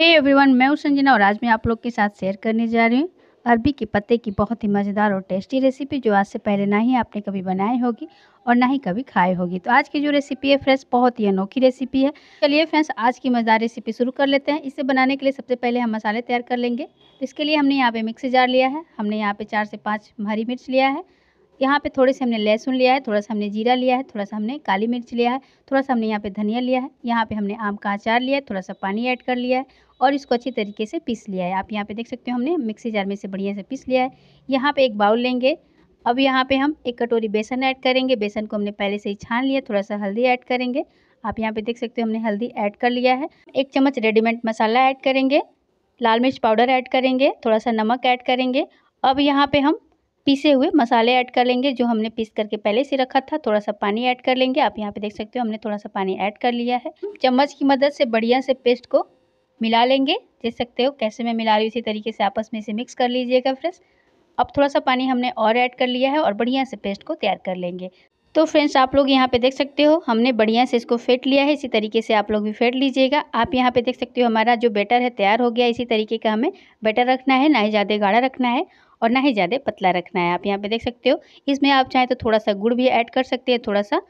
हे hey everyone मैं हूँ संजना और आज मैं आप लोग के साथ शेयर करने जा रही हूँ अरबी के पत्ते की बहुत ही मज़ेदार और टेस्टी रेसिपी जो आज से पहले ना ही आपने कभी बनाई होगी और ना ही कभी खाई होगी तो आज की जो रेसिपी है फ्रेंड्स बहुत ही अनोखी रेसिपी है चलिए फ्रेंड्स आज की मज़ेदार रेसिपी शुरू कर लेते हैं इसे बनाने के लिए सबसे पहले हम मसाले तैयार कर लेंगे इसके लिए हमने यहाँ पर मिक्सी जार लिया है हमने यहाँ पर चार से पाँच हरी मिर्च लिया है यहाँ पे थोड़े से हमने लहसुन लिया है थोड़ा सा हमने जीरा लिया है थोड़ा सा हमने काली मिर्च लिया है थोड़ा सा हमने यहाँ पे धनिया लिया है यहाँ पे हमने आम का अचार लिया है थोड़ा सा पानी ऐड कर लिया है और इसको अच्छी तरीके से पीस लिया है आप यहाँ पे देख सकते हो हमने मिक्सी जार में से बढ़िया से पीस लिया है यहाँ पर एक बाउल लेंगे अब यहाँ पर हम एक कटोरी बेसन ऐड करेंगे बेसन को हमने पहले से ही छान लिया थोड़ा सा हल्दी ऐड करेंगे आप यहाँ पर देख सकते हो हमने हल्दी ऐड कर लिया है एक चम्मच रेडीमेड मसाला ऐड करेंगे लाल मिर्च पाउडर ऐड करेंगे थोड़ा सा नमक ऐड करेंगे अब यहाँ पे हम पीसे हुए मसाले ऐड कर लेंगे जो हमने पीस करके पहले से रखा था थोड़ा सा पानी ऐड कर लेंगे आप यहाँ पे देख सकते हो हमने थोड़ा सा पानी ऐड कर लिया है चम्मच की मदद से बढ़िया से पेस्ट को मिला लेंगे देख सकते हो कैसे मैं मिला रही हूँ इसी तरीके से आपस में इसे मिक्स कर लीजिएगा फ्रेंड्स अब थोड़ा सा पानी हमने और ऐड कर लिया है और बढ़िया से पेस्ट को तैयार कर लेंगे तो फ्रेंड्स आप लोग यहाँ पे देख सकते हो हमने बढ़िया से इसको फेंट लिया है इसी तरीके से आप लोग भी फेंट लीजिएगा आप यहाँ पे देख सकते हो हमारा जो बैटर है तैयार हो गया इसी तरीके का हमें बैटर रखना है ना ही ज़्यादा गाढ़ा रखना है और ना ही ज़्यादा पतला रखना है आप यहाँ पे देख सकते हो इसमें आप चाहें तो थोड़ा सा गुड़ भी ऐड कर सकते हैं थोड़ा सा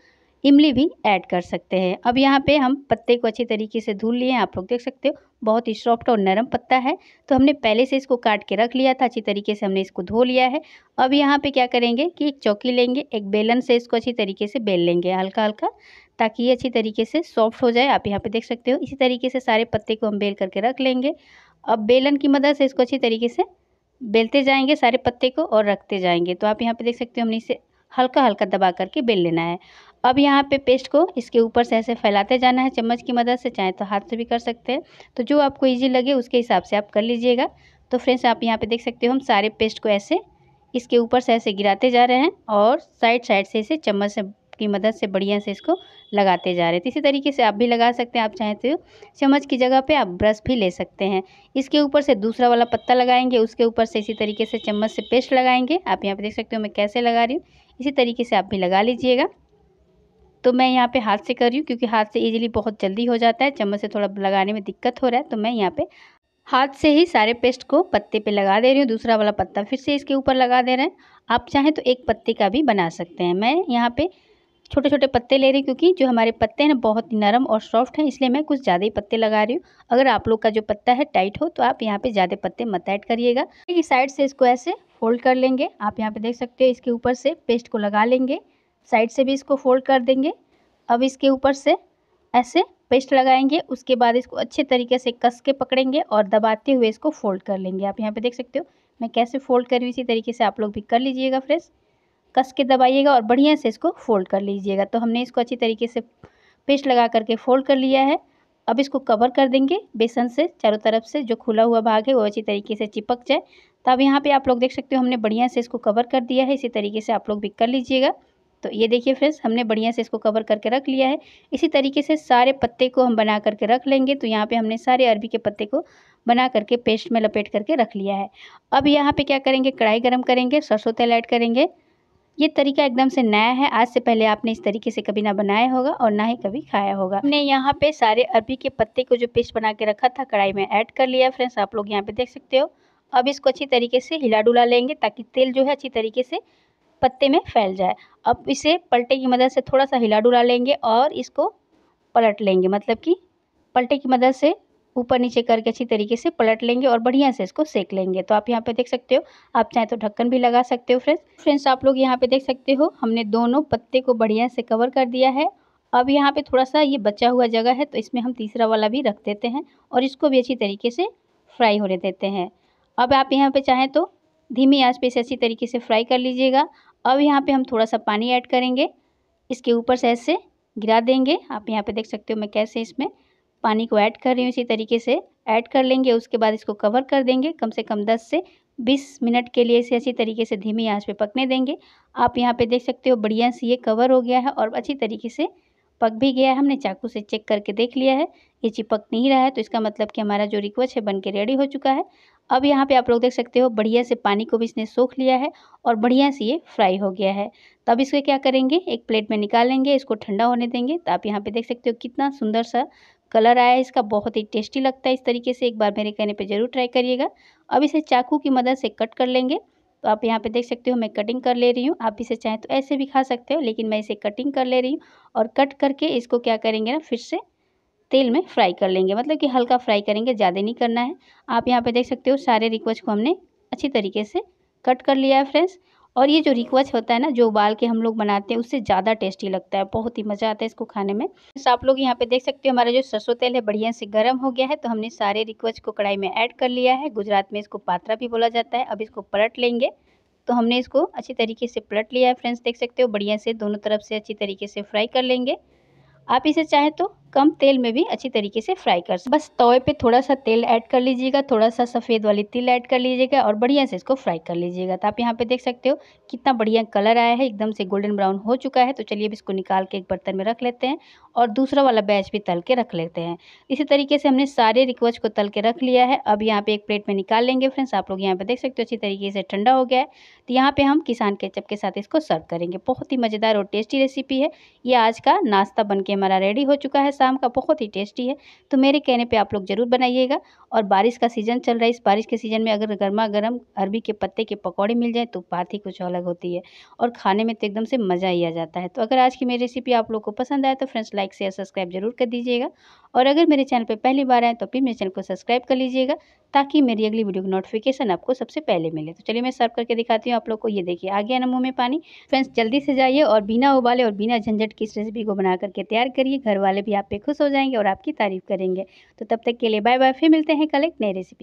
इमली भी ऐड कर सकते हैं अब यहाँ पे हम पत्ते को अच्छी तरीके से धुल लिए हैं आप लोग देख सकते हो बहुत ही सॉफ्ट और नरम पत्ता है तो हमने पहले से इसको काट के रख लिया था अच्छी तरीके से हमने इसको धो लिया है अब यहाँ पे क्या करेंगे कि एक चौकी लेंगे एक बेलन से इसको अच्छी तरीके से बेल लेंगे हल्का हल्का ताकि ये अच्छी तरीके से सॉफ्ट हो जाए आप यहाँ पर देख सकते हो इसी तरीके से सारे पत्ते को हम बेल करके रख लेंगे अब बेलन की मदद से इसको अच्छी तरीके से बेलते जाएंगे सारे पत्ते को और रखते जाएंगे तो आप यहाँ पर देख सकते हो हमने इसे हल्का हल्का दबा करके बेल लेना है अब यहाँ पे पेस्ट को इसके ऊपर से ऐसे फैलाते जाना है चम्मच की मदद से चाहे तो हाथ से भी कर सकते हैं तो जो आपको इजी लगे उसके हिसाब से आप कर लीजिएगा तो फ्रेंड्स आप यहाँ पे देख सकते हो हम सारे पेस्ट को ऐसे इसके ऊपर से ऐसे गिराते जा रहे हैं और साइड साइड से इसे चम्मच से की मदद से बढ़िया से इसको लगाते जा रहे हैं तो इसी तरीके से आप भी लगा सकते हैं आप चाहें तो चम्मच की जगह पे आप ब्रश भी ले सकते हैं इसके ऊपर से दूसरा वाला पत्ता लगाएंगे उसके ऊपर से इसी तरीके से चम्मच से पेस्ट लगाएंगे आप यहाँ पे देख सकते हो मैं कैसे लगा रही हूँ इसी तरीके से आप भी लगा लीजिएगा तो मैं यहाँ पे हाथ से कर रही हूँ क्योंकि हाथ से इजीली बहुत जल्दी हो जाता है चम्मच से थोड़ा लगाने में दिक्कत हो रहा है तो मैं यहाँ पे हाथ से ही सारे पेस्ट को पत्ते पे लगा दे रही हूँ दूसरा वाला पत्ता फिर से इसके ऊपर लगा दे रहे हैं आप चाहें तो एक पत्ते का भी बना सकते हैं मैं यहाँ पर छोटे छोटे पत्ते ले रही हूँ क्योंकि जो हमारे पत्ते हैं बहुत नरम और सॉफ्ट हैं इसलिए मैं कुछ ज़्यादा ही पत्ते लगा रही हूँ अगर आप लोग का जो पत्ता है टाइट हो तो आप यहाँ पर ज़्यादा पत्ते मत ऐड करिएगा साइड से इसको ऐसे फोल्ड कर लेंगे आप यहाँ पे देख सकते हो इसके ऊपर से पेस्ट को लगा लेंगे साइड से भी इसको फोल्ड कर देंगे अब इसके ऊपर से ऐसे पेस्ट लगाएंगे उसके बाद इसको अच्छे तरीके से कस के पकड़ेंगे और दबाते हुए इसको फोल्ड कर लेंगे आप यहाँ पे देख सकते हो मैं कैसे फोल्ड कर रही हूँ इसी तरीके से आप लोग भी कर लीजिएगा फ्रेश कस के दबाइएगा और बढ़िया से इसको फोल्ड कर लीजिएगा तो हमने इसको अच्छी तरीके से पेस्ट लगा करके फोल्ड कर लिया है अब इसको कवर कर देंगे बेसन से चारों तरफ से जो खुला हुआ भाग है वो अच्छी तरीके से चिपक जाए तो अब यहाँ पर आप लोग देख सकते हो हमने बढ़िया से इसको कवर कर दिया है इसी तरीके से आप लोग भी कर लीजिएगा तो ये देखिए फ्रेंड्स हमने बढ़िया से इसको कवर करके रख लिया है इसी तरीके से सारे पत्ते को हम बना करके रख लेंगे तो यहाँ पे हमने सारे अरबी के पत्ते को बना करके पेस्ट में लपेट करके रख लिया है अब यहाँ पे क्या करेंगे कढ़ाई गर्म करेंगे सरसों तेल ऐड करेंगे ये तरीका एकदम से नया है आज से पहले आपने इस तरीके से कभी ना बनाया होगा और ना ही कभी खाया होगा हमने यहाँ पे सारे अरबी के पत्ते को जो पेस्ट बना के रखा था कढ़ाई में ऐड कर लिया फ्रेंड्स आप लोग यहाँ पे देख सकते हो अब इसको अच्छी तरीके से हिला डुला लेंगे ताकि तेल जो है अच्छी तरीके से पत्ते में फैल जाए अब इसे पलटे की मदद से थोड़ा सा हिला डुला लेंगे और इसको पलट लेंगे मतलब कि पलटे की मदद से ऊपर नीचे करके अच्छी तरीके से पलट लेंगे और बढ़िया से इसको सेक लेंगे तो आप यहाँ पे देख सकते हो आप चाहे तो ढक्कन भी लगा सकते हो फ्रेंड्स फ्रेंड्स आप लोग यहाँ पे देख सकते हो हमने दोनों पत्ते को बढ़िया से कवर कर दिया है अब यहाँ पे थोड़ा सा ये बचा हुआ जगह है तो इसमें हम तीसरा वाला भी रख देते हैं और इसको भी अच्छी तरीके से फ्राई होने देते हैं अब आप यहाँ पर चाहें तो धीमी आँच पे इसे अच्छी तरीके से फ्राई कर लीजिएगा अब यहाँ पे हम थोड़ा सा पानी ऐड करेंगे इसके ऊपर से ऐसे गिरा देंगे आप यहाँ पे देख सकते हो मैं कैसे इसमें पानी को ऐड कर रही हूँ इसी तरीके से ऐड कर लेंगे उसके बाद इसको कवर कर देंगे कम से कम दस से बीस मिनट के लिए इसे अच्छी तरीके से धीमी आँच पे पकने देंगे आप यहाँ पे देख सकते हो बढ़िया से ये कवर हो गया है और अच्छी तरीके से पक भी गया है हमने चाकू से चेक करके देख लिया है ये चिपक नहीं रहा है तो इसका मतलब कि हमारा जो रिक्वेस्ट है बन के रेडी हो चुका है अब यहाँ पे आप लोग देख सकते हो बढ़िया से पानी को भी इसने सोख लिया है और बढ़िया से ये फ्राई हो गया है तब इसको क्या करेंगे एक प्लेट में निकालेंगे इसको ठंडा होने देंगे तो आप यहाँ पे देख सकते हो कितना सुंदर सा कलर आया है इसका बहुत ही टेस्टी लगता है इस तरीके से एक बार मेरे कहने पर ज़रूर ट्राई करिएगा अब इसे चाकू की मदद से कट कर लेंगे तो आप यहाँ पे देख सकते हो मैं कटिंग कर ले रही हूँ आप इसे चाहें तो ऐसे भी खा सकते हो लेकिन मैं इसे कटिंग कर ले रही हूँ और कट करके इसको क्या करेंगे ना फिर से तेल में फ्राई कर लेंगे मतलब कि हल्का फ्राई करेंगे ज़्यादा नहीं करना है आप यहाँ पे देख सकते हो सारे रिक्वच को हमने अच्छी तरीके से कट कर लिया है फ्रेंड्स और ये जो रिक्वच होता है ना जो उबाल के हम लोग बनाते हैं उससे ज़्यादा टेस्टी लगता है बहुत ही मज़ा आता है इसको खाने में तो आप लोग यहाँ पे देख सकते हो हमारा जो सरसों तेल है बढ़िया से गर्म हो गया है तो हमने सारे रिक्वच को कढ़ाई में ऐड कर लिया है गुजरात में इसको पात्रा भी बोला जाता है अब इसको पलट लेंगे तो हमने इसको अच्छी तरीके से पलट लिया है फ्रेंड्स देख सकते हो बढ़िया से दोनों तरफ से अच्छी तरीके से फ्राई कर लेंगे आप इसे चाहे तो कम तेल में भी अच्छी तरीके से फ्राई कर सकते बस तवे पे थोड़ा सा तेल ऐड कर लीजिएगा थोड़ा सा सफ़ेद वाली तिल ऐड कर लीजिएगा और बढ़िया से इसको फ्राई कर लीजिएगा तो आप यहाँ पे देख सकते हो कितना बढ़िया कलर आया है एकदम से गोल्डन ब्राउन हो चुका है तो चलिए अब इसको निकाल के एक बर्तन में रख लेते हैं और दूसरा वाला बैच भी तल के रख लेते हैं इसी तरीके से हमने सारे रिक्वेस्ट को तल के रख लिया है अब यहाँ पर एक प्लेट में निकाल लेंगे फ्रेंड्स आप लोग यहाँ पर देख सकते हो अच्छी तरीके से ठंडा हो गया है तो यहाँ पर हम किसान के के साथ इसको सर्व करेंगे बहुत ही मज़ेदार और टेस्टी रेसिपी है ये आज का नाश्ता बन के हमारा रेडी हो चुका है शाम का बहुत ही टेस्टी है तो मेरे कहने पे आप लोग ज़रूर बनाइएगा और बारिश का सीज़न चल रहा है इस बारिश के सीज़न में अगर गर्मा गर्म अरबी के पत्ते के पकौड़े मिल जाए तो बात ही कुछ अलग होती है और खाने में तो एकदम से मज़ा ही आ जाता है तो अगर आज की मेरी रेसिपी आप लोग को पसंद आए तो फ्रेंड्स लाइक शेयर सब्सक्राइब जरूर कर दीजिएगा और अगर मेरे चैनल पर पहली बार आए तो फिर मेरे चैनल को सब्सक्राइब कर लीजिएगा ताकि मेरी अगली वीडियो की नोटिफिकेशन आपको सबसे पहले मिले तो चलिए मैं सर्व करके दिखाती हूँ आप लोग को ये देखिए आ गया ना मुँह में पानी फ्रेंड्स जल्दी से जाइए और बिना उबाले और बिना झंझट की इस रेसिपी को बना करके तैयार करिए घर वाले भी आप पे खुश हो जाएंगे और आपकी तारीफ़ करेंगे तो तब तक के लिए बाय बाय फिर मिलते हैं कल एक नई रेसिपी